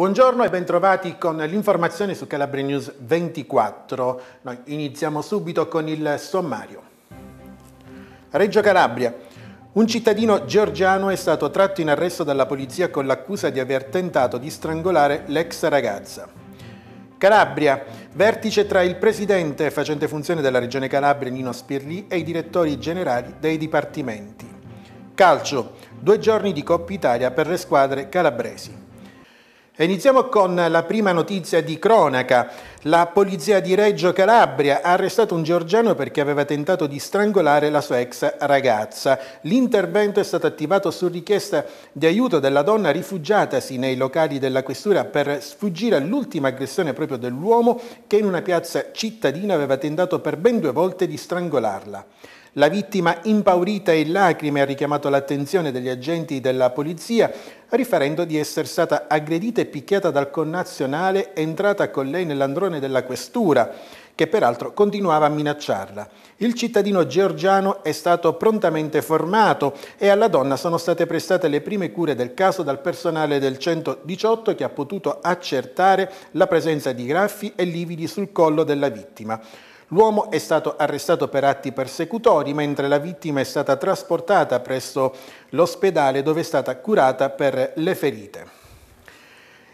Buongiorno e bentrovati con l'informazione su Calabria News 24. Noi iniziamo subito con il sommario. Reggio Calabria. Un cittadino georgiano è stato tratto in arresto dalla polizia con l'accusa di aver tentato di strangolare l'ex ragazza. Calabria. Vertice tra il presidente facente funzione della Regione Calabria Nino Spirli e i direttori generali dei dipartimenti. Calcio. Due giorni di Coppa Italia per le squadre calabresi. Iniziamo con la prima notizia di cronaca. La polizia di Reggio Calabria ha arrestato un georgiano perché aveva tentato di strangolare la sua ex ragazza. L'intervento è stato attivato su richiesta di aiuto della donna rifugiatasi nei locali della questura per sfuggire all'ultima aggressione proprio dell'uomo che in una piazza cittadina aveva tentato per ben due volte di strangolarla. La vittima, impaurita e in lacrime, ha richiamato l'attenzione degli agenti della polizia, riferendo di essere stata aggredita e picchiata dal connazionale entrata con lei nell'androne della questura, che peraltro continuava a minacciarla. Il cittadino georgiano è stato prontamente formato e alla donna sono state prestate le prime cure del caso dal personale del 118 che ha potuto accertare la presenza di graffi e lividi sul collo della vittima. L'uomo è stato arrestato per atti persecutori, mentre la vittima è stata trasportata presso l'ospedale dove è stata curata per le ferite.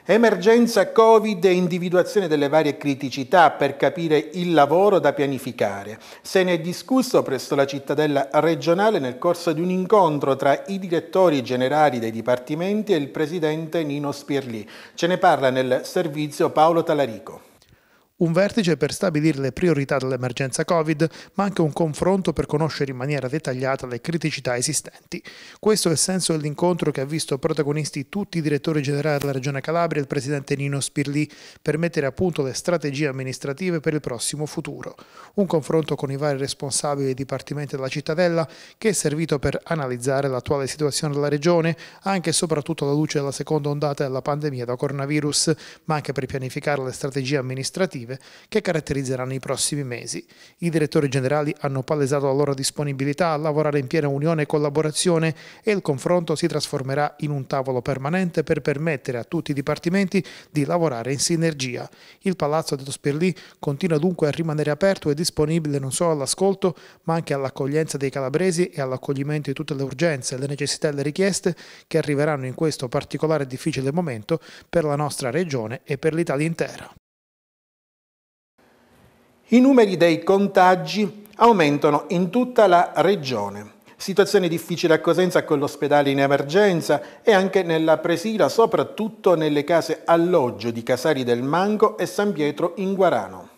Emergenza Covid e individuazione delle varie criticità per capire il lavoro da pianificare. Se ne è discusso presso la cittadella regionale nel corso di un incontro tra i direttori generali dei dipartimenti e il presidente Nino Spirli. Ce ne parla nel servizio Paolo Talarico. Un vertice per stabilire le priorità dell'emergenza Covid, ma anche un confronto per conoscere in maniera dettagliata le criticità esistenti. Questo è il senso dell'incontro che ha visto protagonisti tutti i direttori generali della Regione Calabria e il presidente Nino Spirli per mettere a punto le strategie amministrative per il prossimo futuro. Un confronto con i vari responsabili dei dipartimenti della cittadella che è servito per analizzare l'attuale situazione della Regione, anche e soprattutto alla luce della seconda ondata della pandemia da coronavirus, ma anche per pianificare le strategie amministrative operative che caratterizzeranno i prossimi mesi. I direttori generali hanno palesato la loro disponibilità a lavorare in piena unione e collaborazione e il confronto si trasformerà in un tavolo permanente per permettere a tutti i dipartimenti di lavorare in sinergia. Il Palazzo dello Spirlì continua dunque a rimanere aperto e disponibile non solo all'ascolto ma anche all'accoglienza dei calabresi e all'accoglimento di tutte le urgenze, le necessità e le richieste che arriveranno in questo particolare difficile momento per la nostra regione e per l'Italia intera. I numeri dei contagi aumentano in tutta la regione. Situazione difficile a Cosenza con l'ospedale in emergenza e anche nella presila, soprattutto nelle case alloggio di Casari del Mango e San Pietro in Guarano.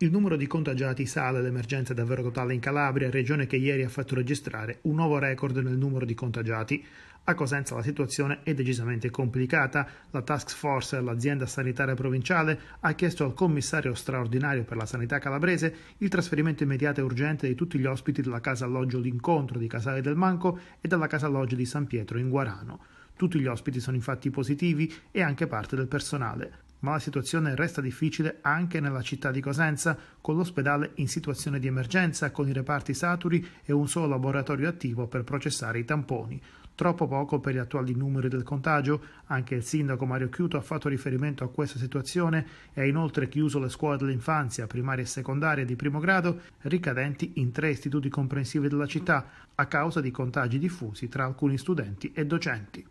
Il numero di contagiati sale, l'emergenza è davvero totale in Calabria, regione che ieri ha fatto registrare un nuovo record nel numero di contagiati. A Cosenza la situazione è decisamente complicata. La task force, dell'azienda sanitaria provinciale, ha chiesto al commissario straordinario per la sanità calabrese il trasferimento immediato e urgente di tutti gli ospiti della casa alloggio L'Incontro di Casale del Manco e dalla casa alloggio di San Pietro in Guarano. Tutti gli ospiti sono infatti positivi e anche parte del personale ma la situazione resta difficile anche nella città di Cosenza, con l'ospedale in situazione di emergenza, con i reparti saturi e un solo laboratorio attivo per processare i tamponi. Troppo poco per gli attuali numeri del contagio, anche il sindaco Mario Chiuto ha fatto riferimento a questa situazione e ha inoltre chiuso le scuole dell'infanzia, primaria e secondaria di primo grado, ricadenti in tre istituti comprensivi della città, a causa di contagi diffusi tra alcuni studenti e docenti.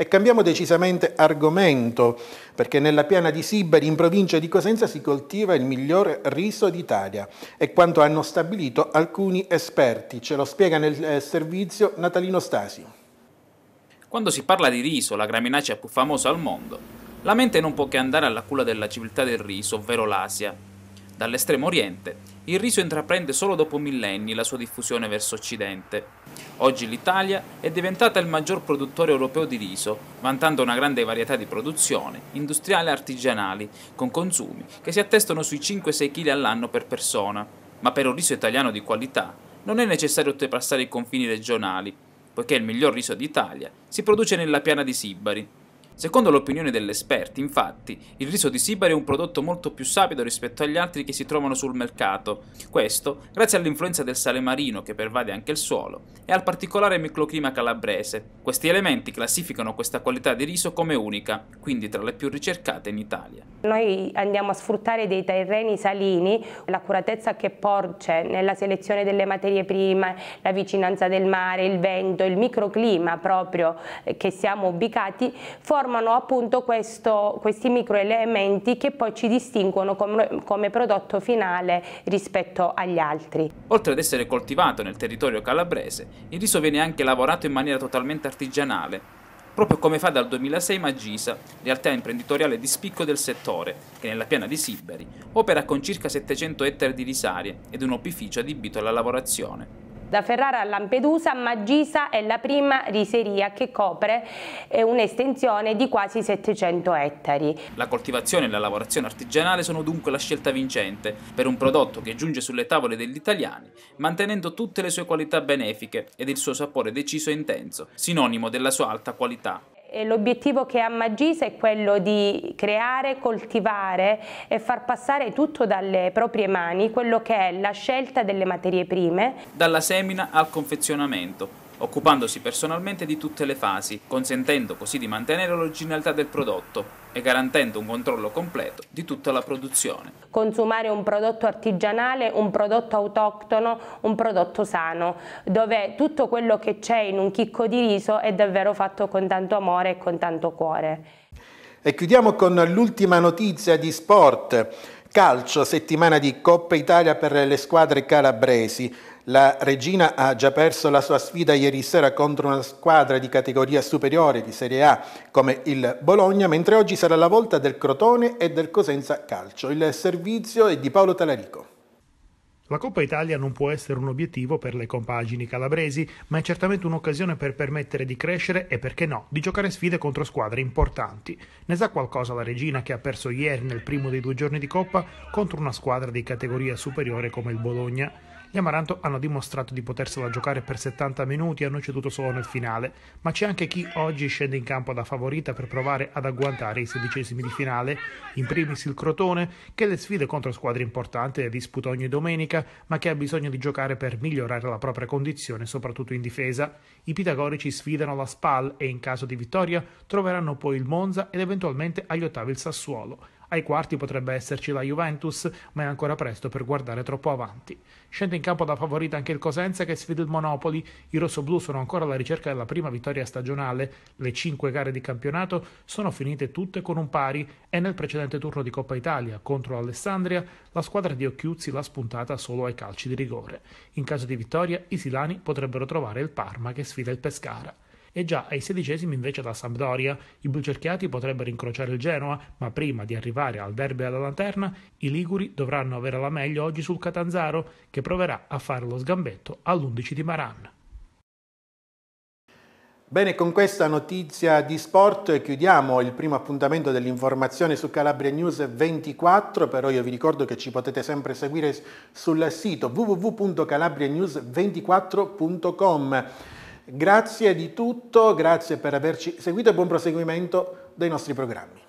E cambiamo decisamente argomento, perché nella piana di Sibari, in provincia di Cosenza, si coltiva il migliore riso d'Italia. È quanto hanno stabilito alcuni esperti. Ce lo spiega nel eh, servizio Natalino Stasi. Quando si parla di riso, la graminacea più famosa al mondo, la mente non può che andare alla culla della civiltà del riso, ovvero l'Asia, Dall'estremo oriente, il riso intraprende solo dopo millenni la sua diffusione verso occidente. Oggi l'Italia è diventata il maggior produttore europeo di riso, vantando una grande varietà di produzione, industriale e artigianali, con consumi che si attestano sui 5-6 kg all'anno per persona. Ma per un riso italiano di qualità non è necessario oltrepassare i confini regionali, poiché il miglior riso d'Italia si produce nella piana di Sibari, Secondo l'opinione degli esperti, infatti, il riso di Sibari è un prodotto molto più sapido rispetto agli altri che si trovano sul mercato. Questo grazie all'influenza del sale marino che pervade anche il suolo e al particolare microclima calabrese. Questi elementi classificano questa qualità di riso come unica, quindi tra le più ricercate in Italia. Noi andiamo a sfruttare dei terreni salini, l'accuratezza che porge nella selezione delle materie prime, la vicinanza del mare, il vento, il microclima proprio eh, che siamo ubicati, forma formano appunto questo, questi microelementi che poi ci distinguono come, come prodotto finale rispetto agli altri. Oltre ad essere coltivato nel territorio calabrese, il riso viene anche lavorato in maniera totalmente artigianale, proprio come fa dal 2006 Magisa, realtà imprenditoriale di spicco del settore, che nella piana di Siberi opera con circa 700 ettari di risarie ed un opificio adibito alla lavorazione. Da Ferrara a Lampedusa, Magisa è la prima riseria che copre eh, un'estensione di quasi 700 ettari. La coltivazione e la lavorazione artigianale sono dunque la scelta vincente per un prodotto che giunge sulle tavole degli italiani, mantenendo tutte le sue qualità benefiche ed il suo sapore deciso e intenso, sinonimo della sua alta qualità l'obiettivo che ha Magisa è quello di creare, coltivare e far passare tutto dalle proprie mani, quello che è la scelta delle materie prime. Dalla semina al confezionamento, occupandosi personalmente di tutte le fasi, consentendo così di mantenere l'originalità del prodotto e garantendo un controllo completo di tutta la produzione. Consumare un prodotto artigianale, un prodotto autoctono, un prodotto sano, dove tutto quello che c'è in un chicco di riso è davvero fatto con tanto amore e con tanto cuore. E chiudiamo con l'ultima notizia di sport. Calcio, settimana di Coppa Italia per le squadre calabresi. La regina ha già perso la sua sfida ieri sera contro una squadra di categoria superiore di Serie A come il Bologna, mentre oggi sarà la volta del Crotone e del Cosenza Calcio. Il servizio è di Paolo Talarico. La Coppa Italia non può essere un obiettivo per le compagini calabresi, ma è certamente un'occasione per permettere di crescere e, perché no, di giocare sfide contro squadre importanti. Ne sa qualcosa la regina che ha perso ieri nel primo dei due giorni di Coppa contro una squadra di categoria superiore come il Bologna. Gli Amaranto hanno dimostrato di potersela giocare per 70 minuti e hanno ceduto solo nel finale, ma c'è anche chi oggi scende in campo da favorita per provare ad agguantare i sedicesimi di finale, in primis il Crotone, che le sfide contro squadre importanti le disputa ogni domenica, ma che ha bisogno di giocare per migliorare la propria condizione, soprattutto in difesa. I pitagorici sfidano la SPAL e in caso di vittoria troveranno poi il Monza ed eventualmente agli ottavi il Sassuolo. Ai quarti potrebbe esserci la Juventus, ma è ancora presto per guardare troppo avanti. Scende in campo da favorita anche il Cosenza che sfida il Monopoli. I rossoblù sono ancora alla ricerca della prima vittoria stagionale. Le cinque gare di campionato sono finite tutte con un pari e nel precedente turno di Coppa Italia contro l'Alessandria la squadra di Occhiuzzi l'ha spuntata solo ai calci di rigore. In caso di vittoria i Silani potrebbero trovare il Parma che sfida il Pescara. E già ai sedicesimi invece da Sampdoria i blucerchiati potrebbero incrociare il Genoa, ma prima di arrivare al derby alla lanterna i Liguri dovranno avere la meglio oggi sul Catanzaro che proverà a fare lo sgambetto all'11 di Maran. Bene, con questa notizia di sport chiudiamo il primo appuntamento dell'informazione su Calabria News 24, però io vi ricordo che ci potete sempre seguire sul sito www.calabrianews24.com. Grazie di tutto, grazie per averci seguito e buon proseguimento dei nostri programmi.